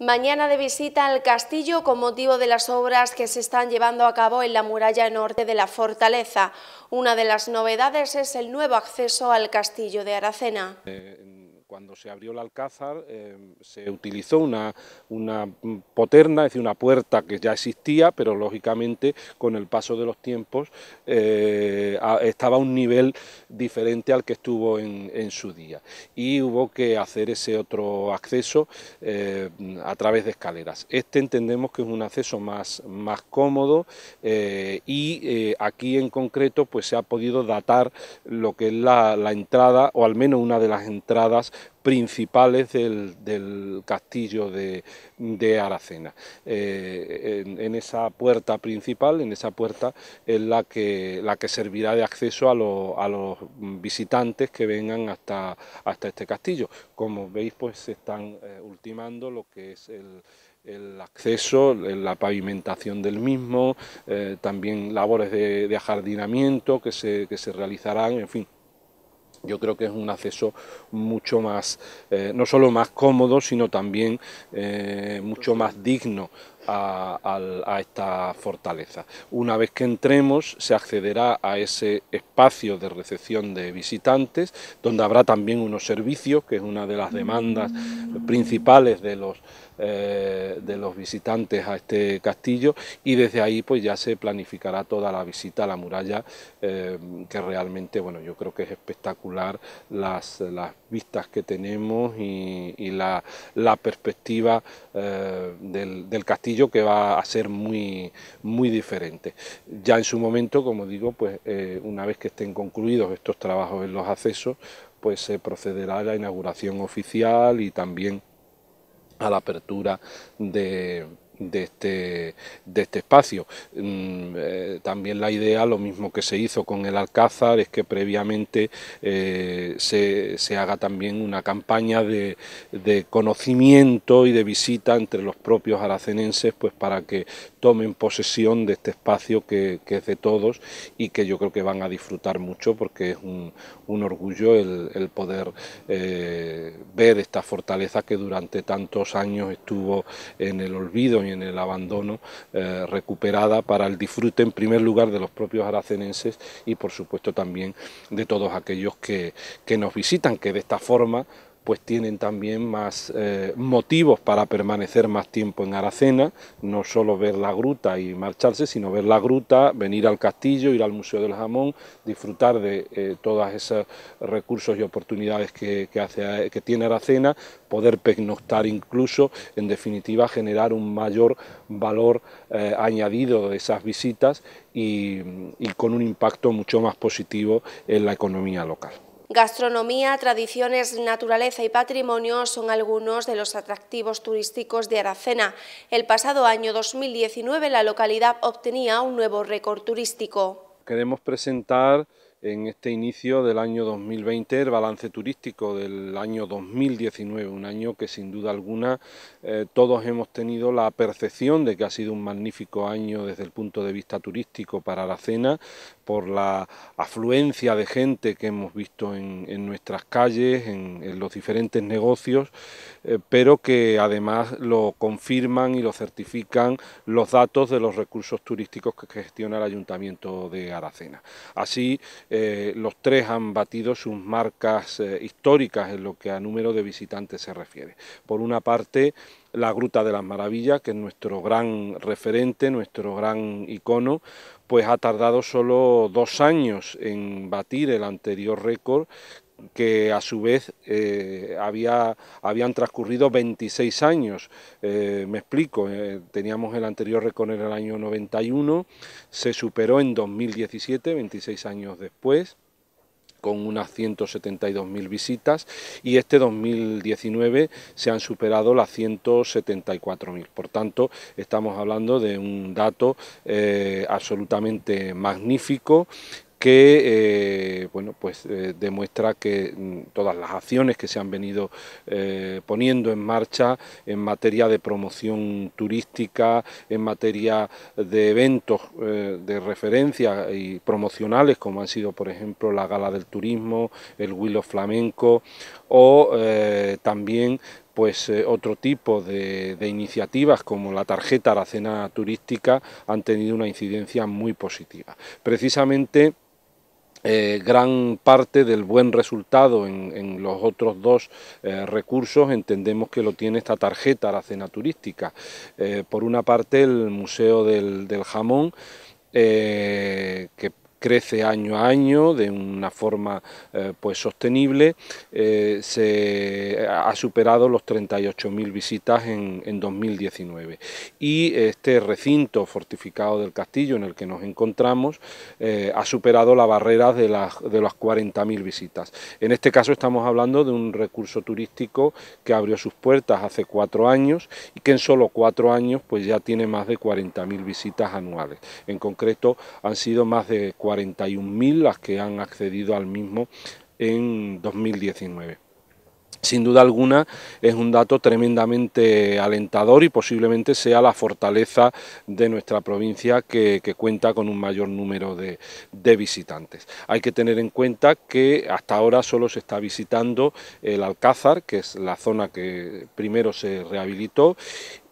Mañana de visita al castillo con motivo de las obras que se están llevando a cabo en la muralla norte de la fortaleza. Una de las novedades es el nuevo acceso al castillo de Aracena. Eh, cuando se abrió el alcázar em, se utilizó una, poterna, es decir, una puerta que ya existía, pero lógicamente con el paso de los tiempos eh, estaba a un nivel diferente al que estuvo en, su día. Y hubo que hacer ese otro acceso em, a través de escaleras. Este entendemos que es un acceso más, más cómodo eh, y eh, aquí en concreto pues se ha podido datar lo que es la entrada o al menos una de las entradas principales del, castillo de, Aracena. Eh, en, esa puerta principal, en esa puerta es la que, la que servirá de acceso a, los visitantes que vengan hasta, hasta este castillo. Como veis, pues se están eh, ultimando lo que es el acceso, la pavimentación del mismo, eh, también labores de, de ajardinamiento que se, que se realizarán, en fin, yo creo que es un acceso mucho más, eh, no solo más cómodo, sino también eh, mucho más digno a, esta fortaleza. Una vez que entremos se accederá a ese espacio de recepción de visitantes, donde habrá también unos servicios, que es una de las demandas mm. principales de los, eh, de los visitantes a este castillo, y desde ahí pues ya se planificará toda la visita a la muralla, eh, que realmente, bueno, yo creo que es espectacular las, las vistas que tenemos y, la, perspectiva eh, del castillo que va a ser muy, muy diferente. Ya en su momento, como digo, pues eh, una vez que estén concluidos estos trabajos en los accesos, pues se procederá a la inauguración oficial y también a la apertura de este, de este, espacio. Mm, eh, también la idea, lo mismo que se hizo con el Alcázar, es que previamente eh, se, haga también una campaña de, de, conocimiento y de visita entre los propios aracenenses, pues para que tomen posesión de este espacio que, es de todos y que yo creo que van a disfrutar mucho porque es un, orgullo el, poder eh, ver esta fortaleza que durante tantos años estuvo en el olvido y en el abandono, eh, recuperada para el disfrute en primer lugar de los propios aracenenses y por supuesto también de todos aquellos que, que nos visitan, que de esta forma pues tienen también más eh, motivos para permanecer más tiempo en Aracena, no solo ver la gruta y marcharse, sino ver la gruta, venir al castillo, ir al Museo del Jamón, disfrutar de eh, todos esos recursos y oportunidades que, tiene Aracena, poder pernoctar incluso, en definitiva, generar un mayor valor eh, añadido de esas visitas y con un impacto mucho más positivo en la economía local. Gastronomía, tradiciones, naturaleza y patrimonio son algunos de los atractivos turísticos de Aracena. El pasado año 2019 la localidad obtenía un nuevo récord turístico. Queremos presentar en este inicio del año 2020 el balance turístico del año 2019, un año que sin duda alguna eh, todos hemos tenido la percepción de que ha sido un magnífico año desde el punto de vista turístico para Aracena... por la afluencia de gente que hemos visto en, nuestras calles, en, los diferentes negocios, eh, pero que además lo confirman y lo certifican los datos de los recursos turísticos que gestiona el Ayuntamiento de Aracena. Así, eh, los tres han batido sus marcas eh, históricas en lo que a número de visitantes se refiere. Por una parte, la Gruta de las Maravillas, que es nuestro gran referente, nuestro gran icono, pues ha tardado solo dos años en batir el anterior récord que a su vez eh, había, habían transcurrido 26 años. Eh, me explico, eh, teníamos el anterior récord en el año 91, se superó en 2017, 26 años después con unas 172.000 visitas y este 2019 se han superado las 174.000. Por tanto, estamos hablando de un dato absolutamente magnífico que eh, bueno, pues, eh, demuestra que mm, todas las acciones que se han venido eh, poniendo en marcha en materia de promoción turística, en materia de eventos de referencia y promocionales, como han sido, por ejemplo, la Gala del Turismo, el Willow Flamenco o también pues otro tipo de, iniciativas como la tarjeta aracena turística han tenido una incidencia muy positiva. Precisamente eh, gran parte del buen resultado en, los otros dos eh, recursos entendemos que lo tiene esta tarjeta, la cena turística. Eh, por una parte el Museo del, del Jamón, que crece año a año de una forma eh, pues sostenible, eh, se ha superado los 38.000 visitas en, 2019. Y este recinto fortificado del castillo en el que nos encontramos eh, ha superado la barrera de las, de 40.000 visitas. En este caso estamos hablando de un recurso turístico que abrió sus puertas hace cuatro años y que en solo cuatro años pues ya tiene más de 40.000 visitas anuales. En concreto han sido más de 41.000 las que han accedido al mismo en 2019. Sin duda alguna es un dato tremendamente alentador y posiblemente sea la fortaleza de nuestra provincia que, cuenta con un mayor número de, de, visitantes. Hay que tener en cuenta que hasta ahora solo se está visitando el Alcázar, que es la zona que primero se rehabilitó,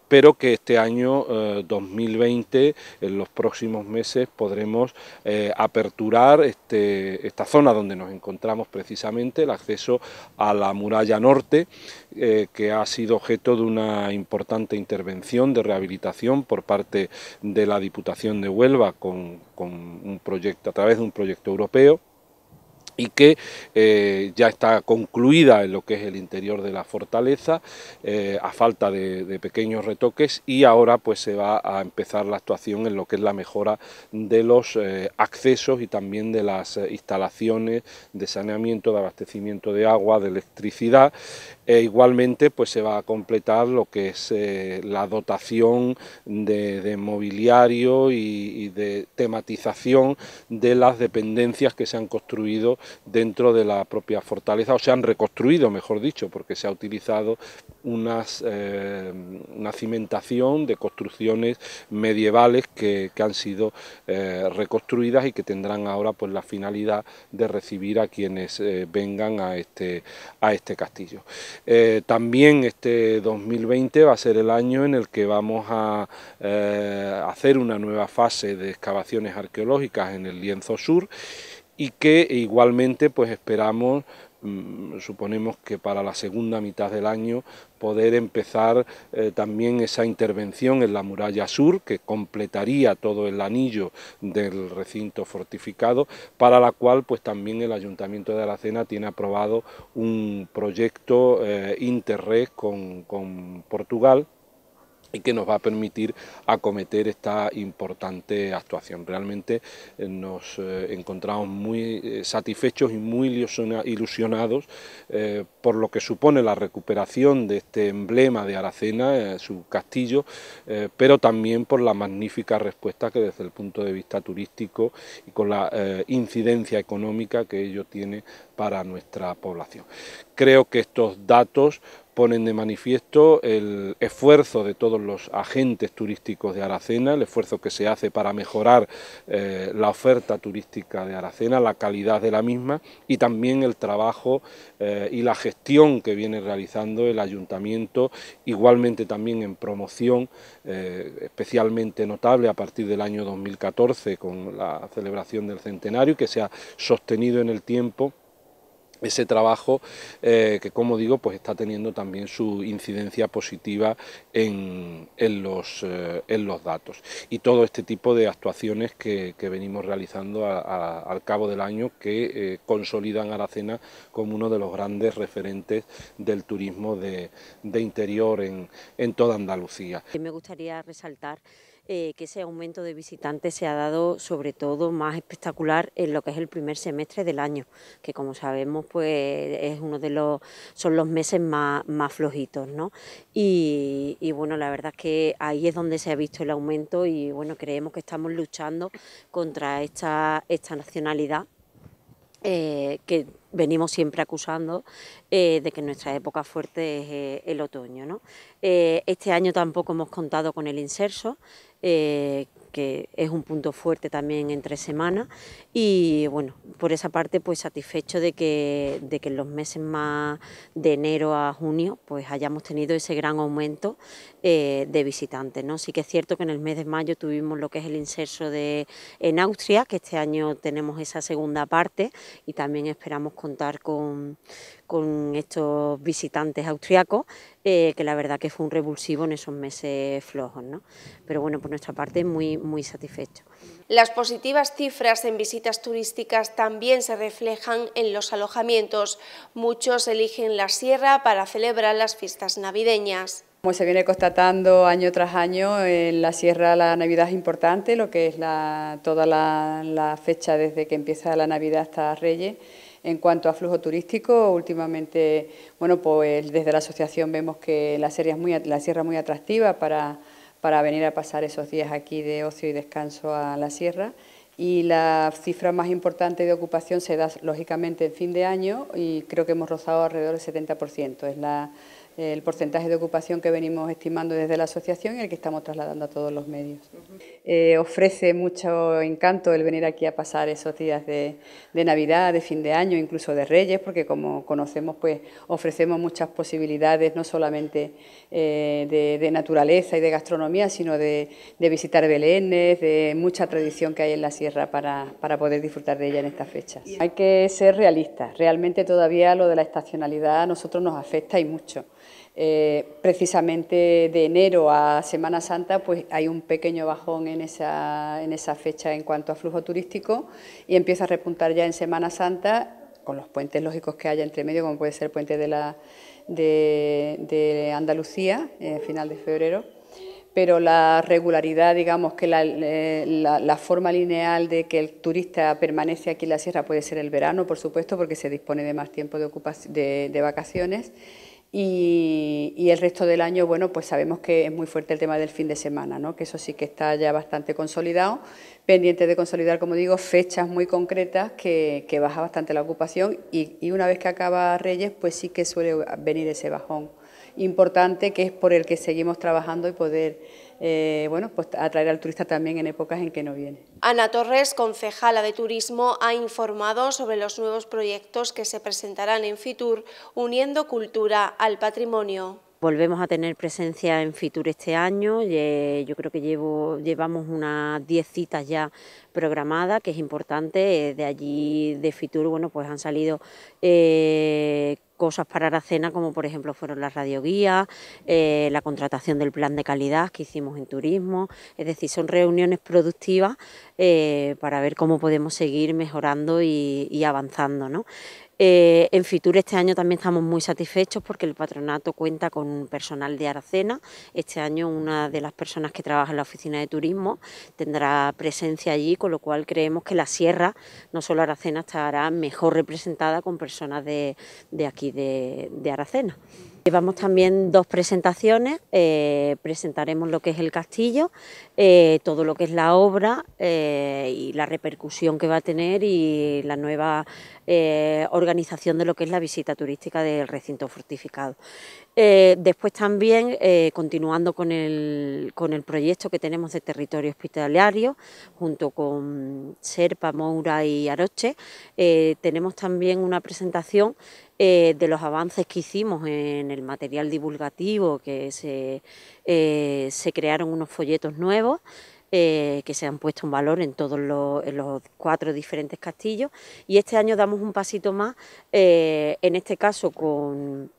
Espero que este año 2020, eh, en los próximos meses, podremos eh, aperturar este, esta zona donde nos encontramos precisamente, el acceso a la muralla norte, eh, que ha sido objeto de una importante intervención de rehabilitación por parte de la Diputación de Huelva con un proyecto, a través de un proyecto europeo y que eh, ya está concluida en lo que es el interior de la fortaleza eh, a falta de, pequeños retoques y ahora pues se va a empezar la actuación en lo que es la mejora de los eh, accesos y también de las instalaciones de saneamiento, de abastecimiento de agua, de electricidad e igualmente pues se va a completar lo que es eh, la dotación de, mobiliario y, de tematización de las dependencias que se han construido dentro de la propia fortaleza, o se han reconstruido, mejor dicho, porque se ha utilizado unas, eh, una cimentación de construcciones medievales que, han sido eh, reconstruidas y que tendrán ahora pues la finalidad de recibir a quienes vengan a este, a este castillo. Eh, también este 2020 va a ser el año en el que vamos a eh, hacer una nueva fase de excavaciones arqueológicas en el lienzo sur y que igualmente pues esperamos Mm, suponemos que para la segunda mitad del año poder empezar eh, también esa intervención en la muralla sur que completaría todo el anillo del recinto fortificado para la cual pues también el ayuntamiento de Alacena... tiene aprobado un proyecto eh, interreg con Portugal y que nos va a permitir acometer esta importante actuación. Realmente eh, nos eh, encontramos muy eh, satisfechos y muy ilusionados por lo que supone la recuperación de este emblema de Aracena, su castillo, pero también por la magnífica respuesta que desde el punto de vista turístico y con la incidencia económica que ello tiene para nuestra población. Creo que estos datos ponen de manifiesto el esfuerzo de todos los agentes turísticos de Aracena, el esfuerzo que se hace para mejorar eh, la oferta turística de Aracena, la calidad de la misma y también el trabajo eh, y la gestión que viene realizando el ayuntamiento, igualmente también en promoción, eh, especialmente notable a partir del año 2014 con la celebración del centenario que se ha sostenido en el tiempo ese trabajo eh, que, como digo, pues está teniendo también su incidencia positiva en, los, eh, en los, datos. Y todo este tipo de actuaciones que, venimos realizando al cabo del año que eh, consolidan Aracena como uno de los grandes referentes del turismo de, de interior en, en toda Andalucía. Me gustaría resaltar eh, que ese aumento de visitantes se ha dado sobre todo más espectacular en lo que es el primer semestre del año, que como sabemos pues es uno de los son los meses más, flojitos, ¿no? Y, y bueno, la verdad es que ahí es donde se ha visto el aumento y bueno, creemos que estamos luchando contra esta, esta nacionalidad eh, que venimos siempre acusando eh, de que nuestra época fuerte es eh, el otoño. ¿no? este año tampoco hemos contado con el inserso, que es un punto fuerte también entre semanas y bueno, por esa parte pues satisfecho de que, de que en los meses más de enero a junio pues hayamos tenido ese gran aumento eh, de visitantes, Sí que es cierto que en el mes de mayo tuvimos lo que es el inserso de, en Austria, que este año tenemos esa segunda parte y también esperamos contar con, con estos visitantes austriacos eh, que, la verdad que fue un revulsivo en esos meses flojos. ¿no? Pero bueno, por nuestra parte muy, muy satisfecho. Las positivas cifras en visitas turísticas también se reflejan en los alojamientos. Muchos eligen la sierra para celebrar las fiestas navideñas. Como se viene constatando año tras año, en la sierra la Navidad es importante, lo que es toda la, la fecha desde que empieza la Navidad hasta Reyes. En cuanto a flujo turístico, últimamente, bueno, pues desde la asociación vemos que la, es muy, la sierra es muy atractiva para, para venir a pasar esos días aquí de ocio y descanso a la sierra y la cifra más importante de ocupación se da lógicamente en fin de año y creo que hemos rozado alrededor del 70%. Es la, el porcentaje de ocupación que venimos estimando desde la asociación y el que estamos trasladando a todos los medios. Eh, ofrece mucho encanto el venir aquí a pasar esos días de, Navidad, de fin de año, incluso de Reyes, porque como conocemos, pues ofrecemos muchas posibilidades, no solamente eh, de, naturaleza y de gastronomía, sino de, visitar Belénes, de mucha tradición que hay en la sierra para, para poder disfrutar de ella en estas fechas. Hay que ser realistas, realmente todavía lo de la estacionalidad a nosotros nos afecta y mucho. Eh, precisamente de enero a Semana Santa, pues hay un pequeño bajón en esa, fecha en cuanto a flujo turístico y empieza a repuntar ya en Semana Santa con los puentes lógicos que haya entre medio, como puede ser el puente de, la, de, Andalucía, eh, final de febrero. Pero la regularidad, digamos que eh, la, forma lineal de que el turista permanece aquí en la sierra puede ser el verano, por supuesto, porque se dispone de más tiempo de, de, de vacaciones y, el resto del año, bueno, pues sabemos que es muy fuerte el tema del fin de semana, ¿no? que eso sí que está ya bastante consolidado, pendiente de consolidar, como digo, fechas muy concretas que, baja bastante la ocupación y, una vez que acaba Reyes, pues sí que suele venir ese bajón importante que es por el que seguimos trabajando y poder eh, bueno, pues atraer al turista también en épocas en que no viene. Ana Torres, concejala de Turismo, ha informado sobre los nuevos proyectos que se presentarán en Fitur, uniendo cultura al patrimonio. Volvemos a tener presencia en Fitur este año, yo creo que llevamos unas diez citas ya programadas, que es importante, eh, de allí de Fitur bueno, pues han salido eh, cosas para Aracena como por ejemplo fueron las radioguías, eh, la contratación del plan de calidad que hicimos en turismo, es decir, son reuniones productivas eh, para ver cómo podemos seguir mejorando y, avanzando. Eh, en Fitur este año también estamos muy satisfechos porque el patronato cuenta con personal de Aracena. Este año una de las personas que trabaja en la oficina de turismo tendrá presencia allí, con lo cual creemos que la sierra, no solo Aracena, estará mejor representada con personas de aquí de, Aracena. Llevamos también dos presentaciones, eh, presentaremos lo que es el castillo, eh, todo lo que es la obra eh, y la repercusión que va a tener y la nueva organización de lo que es la visita turística del recinto fortificado. Eh, después también, eh, continuando con el, proyecto que tenemos de territorio hospitalario, junto con Serpa, Moura y Aroche, eh, tenemos también una presentación de los avances que hicimos en el material divulgativo, que se, se crearon unos folletos nuevos. que se han puesto en valor en todos en los, cuatro diferentes castillos y este año damos un pasito más, en este caso con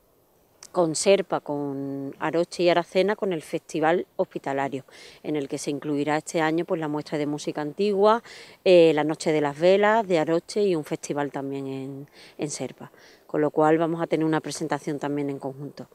con Serpa, con Aroche y Aracena, con el Festival Hospitalario, en el que se incluirá este año pues, la muestra de música antigua, eh, la Noche de las Velas de Aroche y un festival también en, en Serpa, con lo cual vamos a tener una presentación también en conjunto.